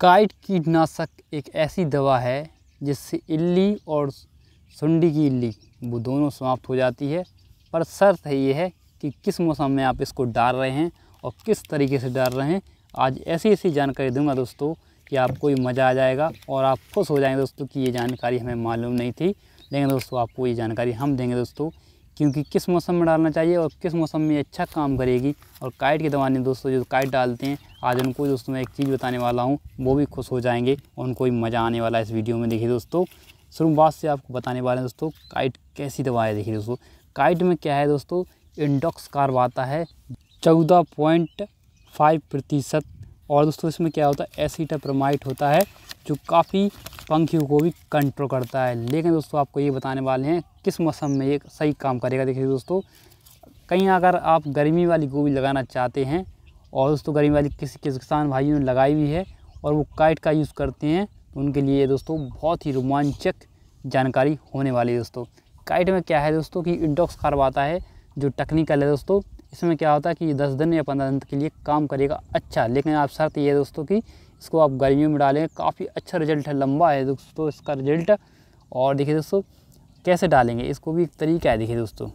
kite कीटनाशक एक ऐसी दवा है जिससे इल्ली और सुंडी की इल्ली वो दोनों समाप्त हो जाती है पर शर्त है ये है कि किस मौसम में आप इसको डाल रहे हैं और किस तरीके से डाल रहे हैं आज ऐसी ऐसी जानकारी दूंगा दोस्तों कि आपको ही मज़ा आ जाएगा और आप खुश हो जाएंगे दोस्तों कि ये जानकारी हमें मालूम नहीं थी लेकिन दोस्तों आपको ये जानकारी हम देंगे दोस्तों क्योंकि किस मौसम में डालना चाहिए और किस मौसम में अच्छा काम करेगी और काइट के दवाने दोस्तों जो काइट डालते हैं आज उनको दोस्तों मैं एक चीज़ बताने वाला हूँ वो भी खुश हो जाएंगे और उनको भी मज़ा आने वाला है इस वीडियो में देखिए दोस्तों शुरुआत से आपको बताने वाले हैं दोस्तों काइट कैसी दवाएँ देखिए दोस्तों काइट में क्या है दोस्तों इंडोक्स कार्ब आता है चौदह पॉइंट फाइव प्रतिशत और दोस्तों इसमें क्या होता है एसीटाप्रमाइट होता है जो काफ़ी पंखियों को भी कंट्रोल करता है लेकिन दोस्तों आपको ये बताने वाले हैं किस मौसम में ये सही काम करेगा देखिए दोस्तों कहीं अगर आप गर्मी वाली गोभी लगाना चाहते हैं और दोस्तों गर्मी वाली किसी किसान भाइयों ने लगाई हुई है और वो काइट का यूज़ करते हैं तो उनके लिए दोस्तों बहुत ही रोमांचक जानकारी होने वाली है दोस्तों काइट में क्या है दोस्तों कि इंडोक्स कार्ब आता है जो टेक्निकल है दोस्तों इसमें क्या होता है कि ये दस दिन या पंद्रह दिन के लिए काम करेगा अच्छा लेकिन आप शर्त ये है दोस्तों कि इसको आप गर्मियों में डालें काफ़ी अच्छा रिजल्ट है लंबा है दोस्तों इसका रिजल्ट और देखिए दोस्तों कैसे डालेंगे इसको भी एक तरीका है देखिए दोस्तों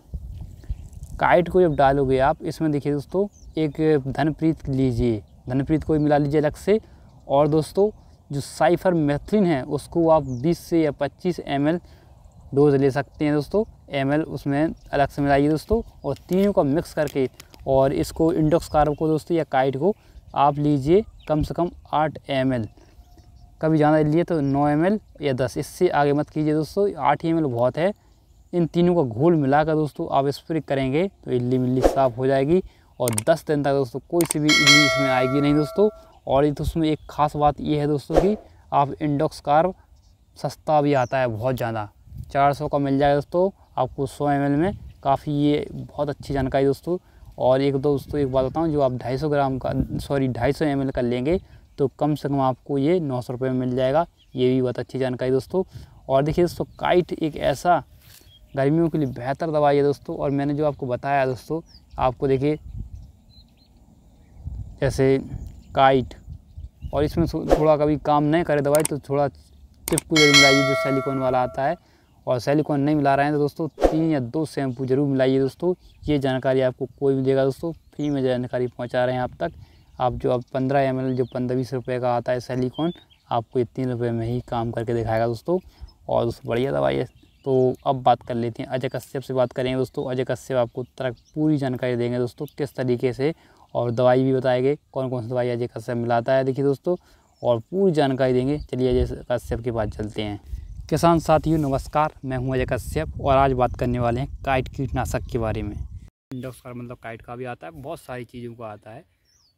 काइट को जब डालोगे आप इसमें देखिए दोस्तों एक धनप्रीत लीजिए धनप्रीत को मिला लीजिए अलग से और दोस्तों जो साइफर मेथ्रीन है उसको आप 20 से या 25 एम डोज ले सकते हैं दोस्तों एम उसमें अलग से मिलाइए दोस्तों और तीनों का मिक्स करके और इसको इंडोक्स कार्ब को दोस्तों या काइट को आप लीजिए कम से कम आठ एम कभी ज़्यादा लिए तो नौ एम या दस इससे आगे मत कीजिए दोस्तों आठ एम बहुत है इन तीनों का घोल मिलाकर दोस्तों आप स्प्रे करेंगे तो इली मिल्ली साफ़ हो जाएगी और 10 दिन तक दोस्तों कोई सी भी इल्ली इसमें आएगी नहीं दोस्तों और उसमें एक ख़ास बात ये है दोस्तों कि आप इंडोक्स कार सस्ता भी आता है बहुत ज़्यादा चार का मिल जाएगा दोस्तों आपको सौ एम में काफ़ी ये बहुत अच्छी जानकारी दोस्तों और एक दोस्तों एक बात बताऊँ जो आप ढाई ग्राम का सॉरी ढाई एम का लेंगे तो कम से कम आपको ये नौ सौ रुपये में मिल जाएगा ये भी बहुत अच्छी जानकारी दोस्तों और देखिए दोस्तों काइट एक ऐसा गर्मियों के लिए बेहतर दवाई है दोस्तों और मैंने जो आपको बताया दोस्तों आपको देखिए जैसे काइट और इसमें थोड़ा कभी काम नहीं करे दवाई तो थोड़ा चिपकू जरूर मिलाइए जो सेलिकॉन वाला आता है और सेलिकॉन नहीं मिला रहे हैं तो दोस्तों तीन या दो शैम्पू जरूर मिलाइए दोस्तों ये जानकारी आपको कोई भी देगा दोस्तों फ्री में जानकारी पहुंचा रहे हैं आप तक आप जो अब पंद्रह एम जो पंद्रह बीस रुपये का आता है सेलिकॉन आपको इतने रुपये में ही काम करके दिखाएगा दोस्तों और दोस्तों बढ़िया दवाई है तो अब बात कर लेते हैं अजय कश्यप से बात करेंगे दोस्तों अजय कश्यप आपको तरह पूरी जानकारी देंगे दोस्तों किस तरीके से और दवाई भी बताएंगे कौन कौन सी दवाई अजय कश्यप मिलाता है देखिए दोस्तों और पूरी जानकारी देंगे चलिए अजय कश्यप के पास चलते हैं किसान साथियों नमस्कार मैं हूं अजय कश्यप और आज बात करने वाले हैं काइट कीटनाशक के बारे में इंडोक्स मतलब काइट का भी आता है बहुत सारी चीज़ों का आता है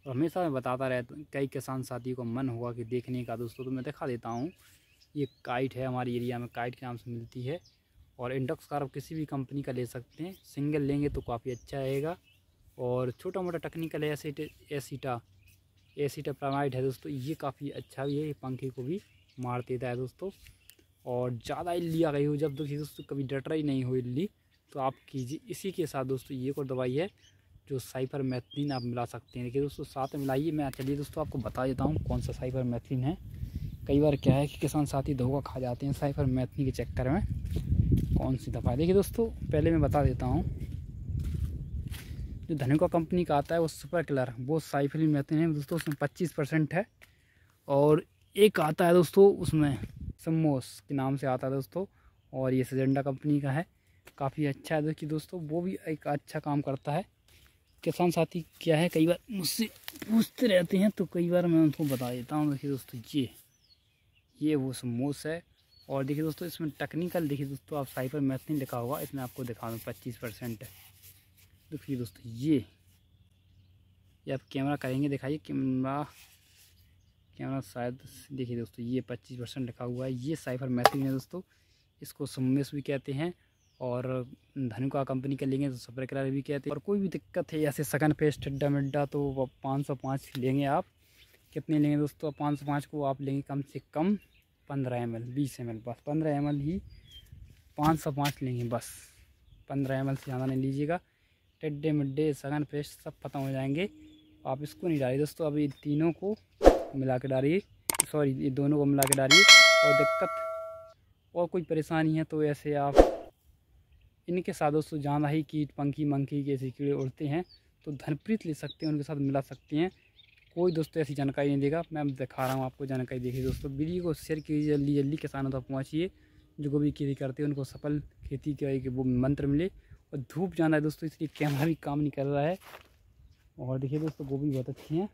और तो हमेशा मैं बताता रहता कई किसान साथी को मन हुआ कि देखने का दोस्तों तो मैं दिखा देता हूँ ये काइट है हमारे एरिया में काइट के नाम से मिलती है और इंडक्स कार आप किसी भी कंपनी का ले सकते हैं सिंगल लेंगे तो काफ़ी अच्छा रहेगा और छोटा मोटा टेक्निकल एसिट एसीटा एसीटा प्रमाइड है दोस्तों ये काफ़ी अच्छा भी है ये पंखे को भी मार देता है दोस्तों और ज़्यादा इल्ली आ गई हो जब दोस्तों कभी डटरा ही नहीं हो इल्ली तो आप कीजिए इसी के साथ दोस्तों ये को दवाई है जो साइफर मैथिन आप मिला सकते हैं देखिए दोस्तों साथ में मिलाइए मैं चलिए दोस्तों आपको बता देता हूँ कौन सा साइफर मैथिन है कई बार क्या है कि किसान साथी धोखा खा जाते हैं साइफर मैथिन के चक्कर में कौन सी दफ़ा देखिए दोस्तों पहले मैं बता देता हूँ जो धनुका कंपनी का आता है वो सुपर कलर वो साइफर मैथिन है दोस्तों उसमें पच्चीस परसेंट है और एक आता है दोस्तों उसमें समोस के नाम से आता है दोस्तों और ये सजेंडा कंपनी का है काफ़ी अच्छा है देखिए दोस्तों वो भी एक अच्छा काम करता है किसान साथी क्या है कई बार मुझसे पूछते रहते हैं तो कई बार मैं उनको बता देता हूँ देखिए दोस्तों ये ये वो समोस है और देखिए दोस्तों इसमें टेक्निकल देखिए दोस्तों आप साइफर मैथ नहीं लिखा होगा इसमें आपको दिखा दूँ पच्चीस परसेंट है देखिए दोस्तों ये ये आप कैमरा करेंगे दिखाइए कैमरा कैमरा शायद देखिए दोस्तों ये पच्चीस परसेंट लिखा हुआ है ये साइफर मैथिंग है दोस्तों इसको सम्मेस भी कहते हैं और धनुका कंपनी का लेंगे तो सफ़र किराया भी कहते हैं और कोई भी दिक्कत है ऐसे सगन फेस ठड्डा मिड्डा तो पाँच सौ पाँच लेंगे आप कितने लेंगे दोस्तों पाँच सौ पाँच को आप लेंगे कम से कम पंद्रह एम एल बीस एम एल बस पंद्रह एम एल ही पाँच सौ पाँच लेंगे बस पंद्रह एम एल से ज़्यादा नहीं लीजिएगा टड्डे मिड्डे सगन फेस्ट सब खत्म हो जाएंगे आप इसको नहीं डालिए दोस्तों अब ये तीनों को मिला के डालिए सॉरी ये दोनों को मिला के डालिए और दिक्कत और कोई परेशानी है तो ऐसे आप इनके साथ दोस्तों जाना ही कीट पंखी मंखी के ऐसे कीड़े उड़ते हैं तो धनप्रीत ले सकते हैं उनके साथ मिला सकते हैं कोई दोस्तों ऐसी जानकारी नहीं देगा मैं दिखा रहा हूँ आपको जानकारी देखिए दोस्तों वीडियो को शेयर कीजिए जल्दी जल्दी किसानों तक पहुँचिए जो गोभी खेती करते हैं उनको सफल खेती का एक वो मंत्र मिले और धूप जाना है दोस्तों इसलिए कैमरा भी काम नहीं कर रहा है और देखिए दोस्तों गोभी बहुत अच्छी हैं